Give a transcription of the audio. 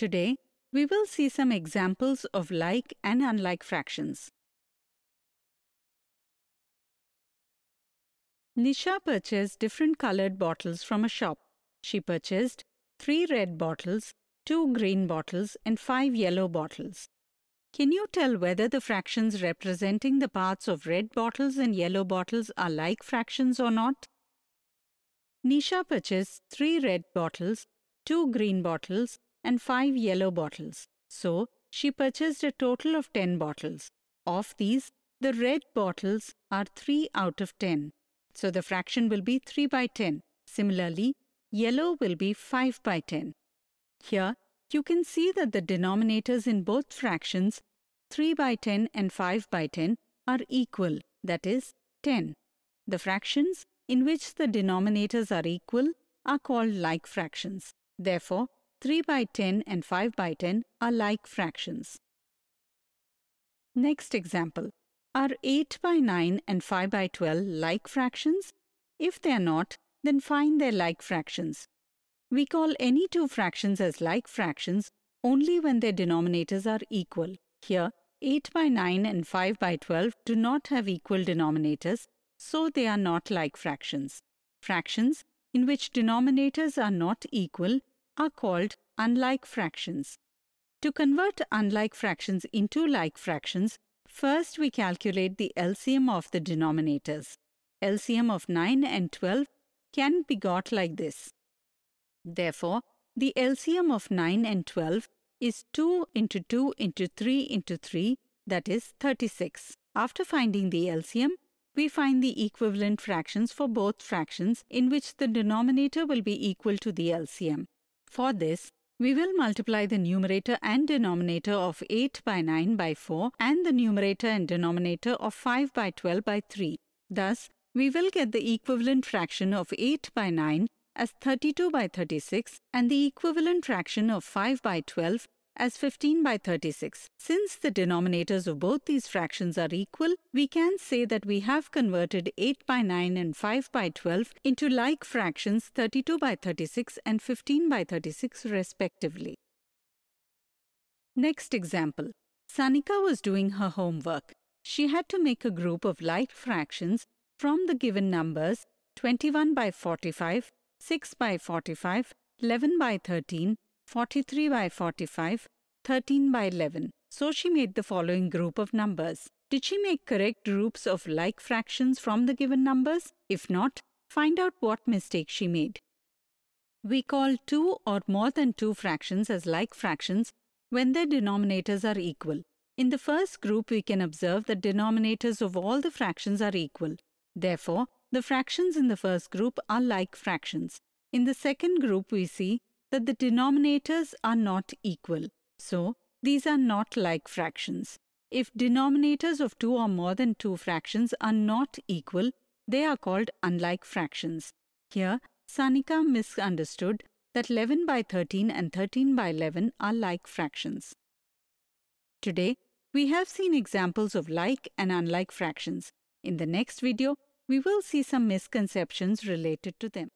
Today, we will see some examples of like and unlike fractions. Nisha purchased different colored bottles from a shop. She purchased three red bottles, two green bottles, and five yellow bottles. Can you tell whether the fractions representing the parts of red bottles and yellow bottles are like fractions or not? Nisha purchased three red bottles, two green bottles, and five yellow bottles. So she purchased a total of 10 bottles. Of these, the red bottles are 3 out of 10. So the fraction will be 3 by 10. Similarly, yellow will be 5 by 10. Here, you can see that the denominators in both fractions 3 by 10 and 5 by 10 are equal, that is 10. The fractions in which the denominators are equal are called like fractions. Therefore, 3 by 10 and 5 by 10 are like fractions. Next example. Are 8 by 9 and 5 by 12 like fractions? If they are not, then find their like fractions. We call any two fractions as like fractions only when their denominators are equal. Here, 8 by 9 and 5 by 12 do not have equal denominators, so they are not like fractions. Fractions in which denominators are not equal are called unlike fractions. To convert unlike fractions into like fractions, first we calculate the LCM of the denominators. LCM of 9 and 12 can be got like this. Therefore, the LCM of 9 and 12 is 2 into 2 into 3 into 3, that is 36. After finding the LCM, we find the equivalent fractions for both fractions in which the denominator will be equal to the LCM. For this, we will multiply the numerator and denominator of 8 by 9 by 4 and the numerator and denominator of 5 by 12 by 3. Thus, we will get the equivalent fraction of 8 by 9 as 32 by 36 and the equivalent fraction of 5 by 12 as 15 by 36. Since the denominators of both these fractions are equal, we can say that we have converted 8 by 9 and 5 by 12 into like fractions 32 by 36 and 15 by 36 respectively. Next example. Sanika was doing her homework. She had to make a group of like fractions from the given numbers 21 by 45, 6 by 45, 11 by 13, 43 by 45, 13 by 11. So she made the following group of numbers. Did she make correct groups of like fractions from the given numbers? If not, find out what mistake she made. We call two or more than two fractions as like fractions when their denominators are equal. In the first group, we can observe that denominators of all the fractions are equal. Therefore, the fractions in the first group are like fractions. In the second group, we see that the denominators are not equal. So, these are not like fractions. If denominators of two or more than two fractions are not equal, they are called unlike fractions. Here, Sanika misunderstood that 11 by 13 and 13 by 11 are like fractions. Today, we have seen examples of like and unlike fractions. In the next video, we will see some misconceptions related to them.